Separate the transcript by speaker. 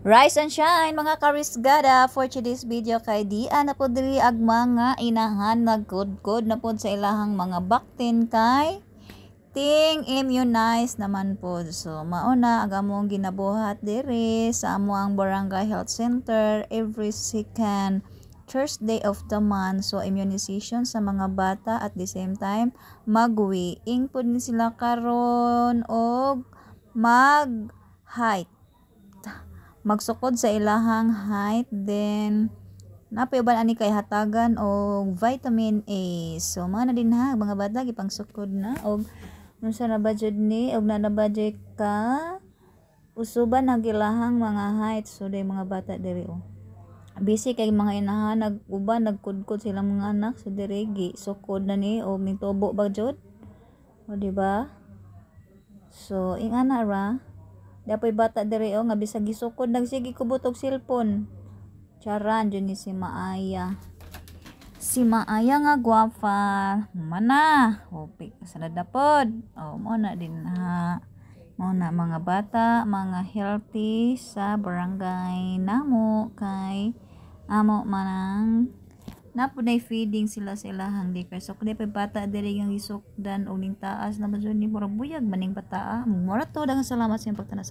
Speaker 1: Rise and shine mga karisgada for today's video kay diya na po diri ag mga inahan nagkudkod na po sa ilahang mga baktin kay ting immunize naman po. So mauna ag ginabuhat diri sa amo Barangay Health Center every second Thursday of the month. So immunization sa mga bata at the same time magwi ing po ni sila karon og mag height magsukod sa ilahang height then napayuban ani kay hatagan og vitamin A so mga na din ha mga bata gipangsukod na og unsa ano na ba ni og na ba ka usuban ang ilahang mga height so day mga bata diri o busy kay mga inahan nag-uban nagkudkod sila mga anak so diri gi sukod na ni o mitubo ba jud o di ba so ing ana ra Dapoy bata diri o oh, nga bisag gisukod nagsigi ko butog cellphone. Charan jud ni si Maaya. Si Maaya nga gwapa. Mana. Hopik sanad dapod. pod. Oh, mo na din ha. Mo na mga bata, mga healthy sa barangay namo kay amo manang napunay feeding sila sa ilahang liquor. So, kung pa bata dili yung isukdan o ning taas na masunod ni Murabuyag, maning bata. Mura to, dagang salamat sa iyong pagtanasaw.